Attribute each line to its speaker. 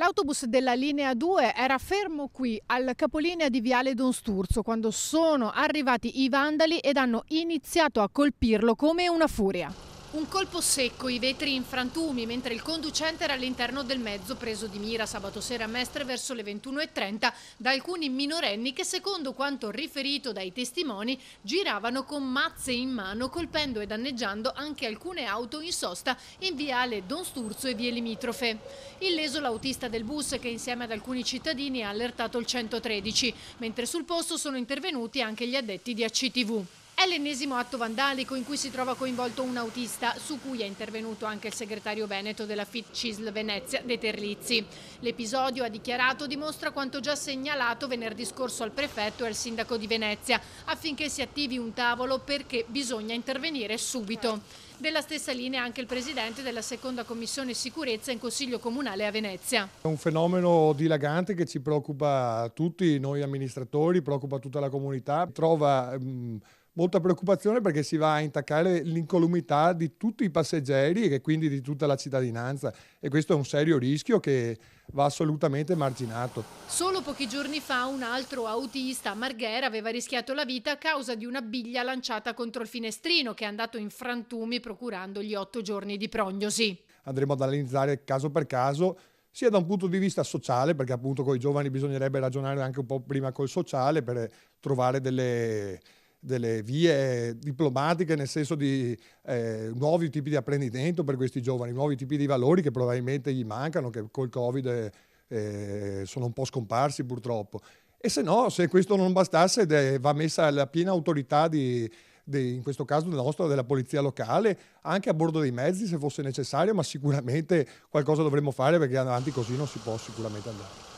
Speaker 1: L'autobus della linea 2 era fermo qui al capolinea di Viale Don Sturzo quando sono arrivati i vandali ed hanno iniziato a colpirlo come una furia. Un colpo secco, i vetri in frantumi, mentre il conducente era all'interno del mezzo preso di mira sabato sera a Mestre verso le 21.30 da alcuni minorenni che secondo quanto riferito dai testimoni giravano con mazze in mano colpendo e danneggiando anche alcune auto in sosta in viale Don Sturzo e vie limitrofe. Illeso l'autista del bus che insieme ad alcuni cittadini ha allertato il 113, mentre sul posto sono intervenuti anche gli addetti di ACTV. È l'ennesimo atto vandalico in cui si trova coinvolto un autista, su cui è intervenuto anche il segretario veneto della FIT Cisl Venezia, De Terlizzi. L'episodio, ha dichiarato, dimostra quanto già segnalato venerdì scorso al prefetto e al sindaco di Venezia, affinché si attivi un tavolo perché bisogna intervenire subito. Della stessa linea anche il presidente della seconda commissione sicurezza in Consiglio Comunale a Venezia.
Speaker 2: È un fenomeno dilagante che ci preoccupa tutti, noi amministratori, preoccupa tutta la comunità, trova... Mh, mm, molta preoccupazione perché si va a intaccare l'incolumità di tutti i passeggeri e quindi di tutta la cittadinanza e questo è un serio rischio che va assolutamente marginato.
Speaker 1: Solo pochi giorni fa un altro autista Marghera aveva rischiato la vita a causa di una biglia lanciata contro il finestrino che è andato in frantumi procurandogli otto giorni di prognosi.
Speaker 2: Andremo ad analizzare caso per caso sia da un punto di vista sociale, perché appunto con i giovani bisognerebbe ragionare anche un po' prima col sociale per trovare delle, delle vie diplomatiche nel senso di eh, nuovi tipi di apprendimento per questi giovani, nuovi tipi di valori che probabilmente gli mancano, che col Covid eh, sono un po' scomparsi purtroppo. E se no, se questo non bastasse, va messa la piena autorità di, di, in questo caso della nostra, della polizia locale, anche a bordo dei mezzi se fosse necessario, ma sicuramente qualcosa dovremmo fare perché avanti così non si può sicuramente andare.